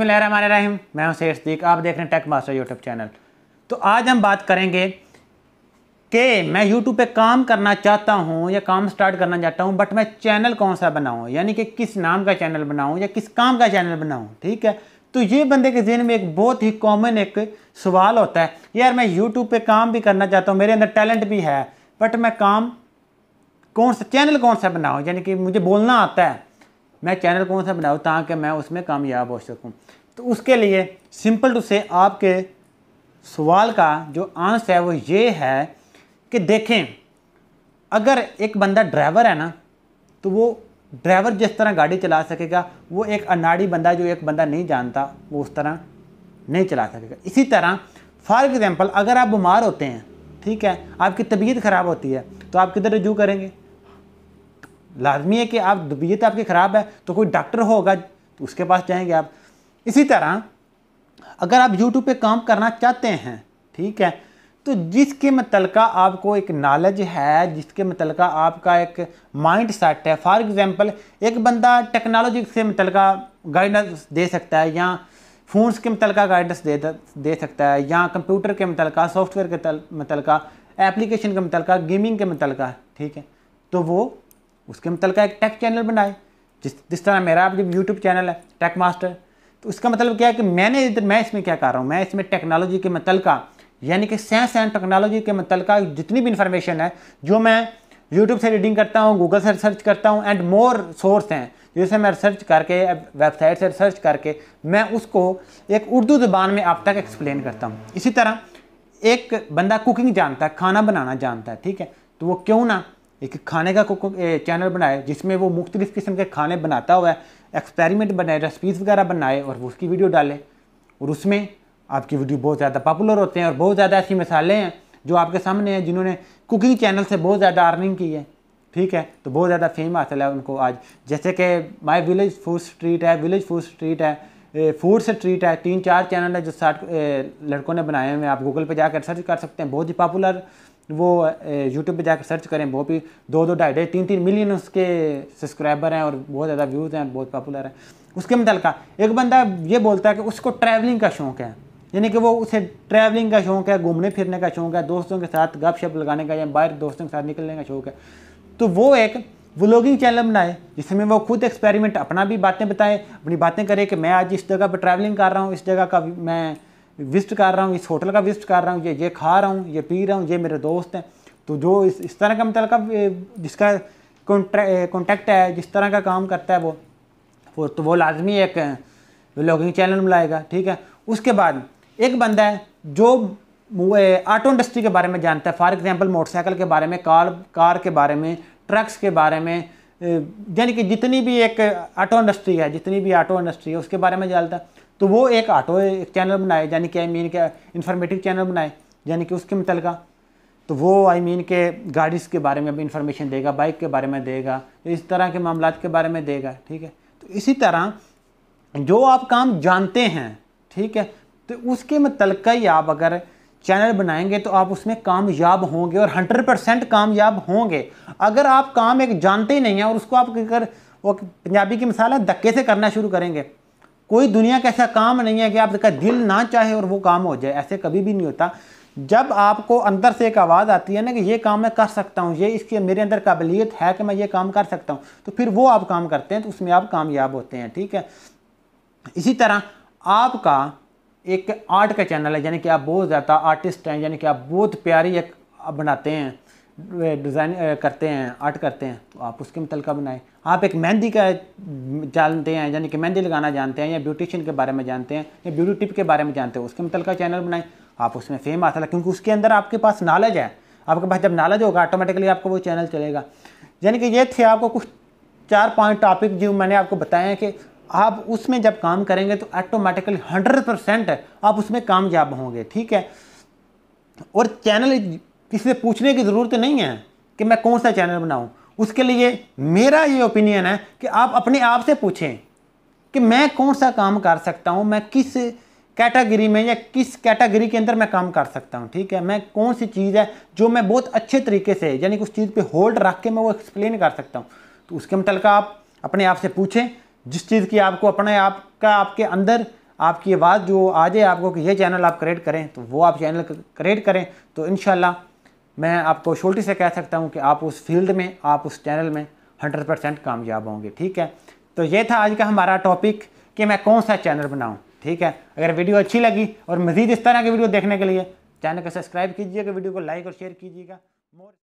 बसमान मैं हूं सदीक आप देख रहे हैं टेक मास्टर यूट्यूब चैनल तो आज हम बात करेंगे कि मैं यूट्यूब पे काम करना चाहता हूँ या काम स्टार्ट करना चाहता हूँ बट मैं चैनल कौन सा बनाऊँ यानी कि किस नाम का चैनल बनाऊँ या किस काम का चैनल बनाऊँ ठीक है तो ये बंदे के जहन में एक बहुत ही कॉमन एक सवाल होता है यार मैं यूट्यूब पर काम भी करना चाहता हूँ मेरे अंदर टैलेंट भी है बट मैं काम कौन सा चैनल कौन सा बनाऊँ यानी कि मुझे बोलना आता है मैं चैनल कौन सा बनाऊँ ताकि मैं उसमें कामयाब हो सकूँ तो उसके लिए सिंपल टू से आपके सवाल का जो आंसर है वो ये है कि देखें अगर एक बंदा ड्राइवर है ना तो वो ड्राइवर जिस तरह गाड़ी चला सकेगा वो एक अनाड़ी बंदा जो एक बंदा नहीं जानता वो उस तरह नहीं चला सकेगा इसी तरह फॉर एग्ज़ाम्पल अगर आप बीमार होते हैं ठीक है आपकी तबीयत ख़राब होती है तो आप किधर रजू करेंगे लाजमी है कि आप तबीयत तो आपकी ख़राब है तो कोई डॉक्टर होगा तो उसके पास जाएंगे आप इसी तरह अगर आप यूट्यूब पे काम करना चाहते हैं ठीक है तो जिसके मतलब आपको एक नॉलेज है जिसके मतलब आपका एक माइंड सेट है फॉर एग्ज़ाम्पल एक बंदा टेक्नोलॉजी से मतलब गाइडेंस दे सकता है या फ़ोन्स के मतलब गाइडेंस दे दे सकता है या कंप्यूटर के मतलब सॉफ्टवेयर के मतलब एप्लीकेशन के मतलब गेमिंग के मतलब ठीक है तो वो उसके मतलब का एक टेक चैनल बनाए जिस जिस तरह मेरा आप जब यूट्यूब चैनल है टेक मास्टर तो उसका मतलब क्या है कि मैंने इधर मैं इसमें क्या कर रहा हूँ मैं इसमें टेक्नोलॉजी के मतलब का यानी कि साइंस एंड टेक्नोलॉजी के मतलब का जितनी भी इन्फॉर्मेशन है जो मैं यूट्यूब से रीडिंग करता हूँ गूगल से रिसर्च करता हूँ एंड मोर सोर्स हैं जैसे मैं रिसर्च करके वेबसाइट से रिसर्च करके मैं उसको एक उर्दू ज़बान में आप तक एक्सप्लेन करता हूँ इसी तरह एक बंदा कुकिंग जानता है खाना बनाना जानता है ठीक है तो वो क्यों ना एक खाने का कुक चैनल बनाए जिसमें वो मुख्तलिफ़ किस्म के खाने बनाता हुआ है एक्सपेरिमेंट बनाए रेसिपीज़ वगैरह बनाए और वो उसकी वीडियो डाले और उसमें आपकी वीडियो बहुत ज़्यादा पॉपुलर होते हैं और बहुत ज़्यादा ऐसी मिसालें हैं जो आपके सामने हैं जिन्होंने कुकिंग चैनल से बहुत ज़्यादा अर्निंग की है ठीक है तो बहुत ज़्यादा फेम हासिल है उनको आज जैसे कि माई विलेज फूड स्ट्रीट है विलेज फूड स्ट्रीट है फूड स्ट्रीट है तीन चार चैनल है जो साठ लड़कों ने बनाए हुए हैं आप गूगल पर जाकर सर्च कर सकते हैं बहुत ही पॉपुलर वो यूट्यूब पे जाकर सर्च करें वो भी दो दो ढाई ढाई तीन तीन मिलियन उसके सब्सक्राइबर हैं और बहुत ज़्यादा व्यूज़ हैं और बहुत पॉपुलर हैं उसके मुतलका एक बंदा ये बोलता है कि उसको ट्रैवलिंग का शौक़ है यानी कि वो उसे ट्रैवलिंग का शौक़ है घूमने फिरने का शौक़ है दोस्तों के साथ गप शप लगाने का या बाहर दोस्तों के साथ निकलने का शौक़ है तो वो एक व्लॉगिंग चैनल बनाए जिसमें वो खुद एक्सपेरिमेंट अपना भी बातें बताए अपनी बातें करें कि मैं आज इस जगह पर ट्रैवलिंग कर रहा हूँ इस जगह का मैं विस्ट कर रहा हूँ इस होटल का विस्ट कर रहा हूँ ये ये खा रहा हूँ ये पी रहा हूँ ये मेरे दोस्त हैं तो जो इस इस तरह का मतलब जिसका कॉन्टैक्ट है जिस तरह का काम करता है वो वो तो वो लाजमी एक ब्लॉगिंग चैनल मिलाएगा ठीक है उसके बाद एक बंदा है जो ऑटो इंडस्ट्री के बारे में जानता है फॉर एग्जांपल मोटरसाइकिल के बारे में कार कार के बारे में ट्रक्स के बारे में यानी कि जितनी भी एक ऑटो इंडस्ट्री है जितनी भी ऑटो इंडस्ट्री है उसके बारे में जानता है तो वो एक ऑटो एक चैनल बनाए यानी कि आई मीन के इन्फॉर्मेटिव चैनल बनाए यानी कि उसके मुतलक तो वो आई मीन के गाड़ी के बारे में भी इंफॉर्मेशन देगा बाइक के बारे में देगा इस तरह के मामला के बारे में देगा ठीक है तो इसी तरह जो आप काम जानते हैं ठीक है तो उसके मतलब ही आप अगर चैनल बनाएंगे तो आप उसमें कामयाब होंगे और 100 परसेंट कामयाब होंगे अगर आप काम एक जानते ही नहीं हैं और उसको आप अगर वो पंजाबी की मिसाल है धक्के से करना शुरू करेंगे कोई दुनिया का ऐसा काम नहीं है कि आपका दिल ना चाहे और वो काम हो जाए ऐसे कभी भी नहीं होता जब आपको अंदर से एक आवाज़ आती है ना कि ये काम मैं कर सकता हूँ ये इसके मेरे अंदर काबिलियत है कि मैं ये काम कर सकता हूँ तो फिर वो आप काम करते हैं तो उसमें आप कामयाब होते हैं ठीक है इसी तरह आपका एक आर्ट का चैनल है यानी कि आप बहुत ज़्यादा आर्टिस्ट हैं यानी कि आप बहुत प्यारी एक बनाते हैं डिज़ाइन करते हैं आर्ट करते हैं तो आप उसके मुतल बनाएं आप एक मेहंदी का जानते हैं यानी कि मेहंदी लगाना जानते हैं या ब्यूटिशियन के बारे में जानते हैं या ब्यूटी टिप के बारे में जानते हैं उसके मुतल चैनल बनाएं आप उसमें फेम है क्योंकि उसके अंदर आपके पास नॉलेज है आपके पास जब नॉलेज होगा ऑटोमेटिकली आपका वो चैनल चलेगा यानी कि ये थे आपको कुछ चार पाँच टॉपिक जो मैंने आपको बताए हैं कि आप उसमें जब काम करेंगे तो ऑटोमेटिकली हंड्रेड परसेंट आप उसमें कामयाब होंगे ठीक है और चैनल किसी से पूछने की ज़रूरत नहीं है कि मैं कौन सा चैनल बनाऊँ उसके लिए मेरा ये ओपिनियन है कि आप अपने आप से पूछें कि मैं कौन सा काम कर सकता हूँ मैं किस कैटेगरी में या किस कैटेगरी के अंदर मैं काम कर सकता हूँ ठीक है मैं कौन सी चीज़ है जो मैं बहुत अच्छे तरीके से यानी कि उस चीज़ पे होल्ड रख के मैं वो एक्सप्लेन कर सकता हूँ तो उसके मतलब आप अपने आप से पूछें जिस चीज़ की आपको अपने आप का आपके अंदर आपकी आवाज़ जो आ जाए आपको कि ये चैनल आप क्रिएट करें तो वो आप चैनल क्रिएट करें तो इन मैं आपको छोटी से कह सकता हूँ कि आप उस फील्ड में आप उस चैनल में हंड्रेड परसेंट कामयाब होंगे ठीक है तो ये था आज का हमारा टॉपिक कि मैं कौन सा चैनल बनाऊँ ठीक है अगर वीडियो अच्छी लगी और मज़ीद इस तरह की वीडियो देखने के लिए चैनल को सब्सक्राइब कीजिएगा वीडियो को लाइक और शेयर कीजिएगा मोर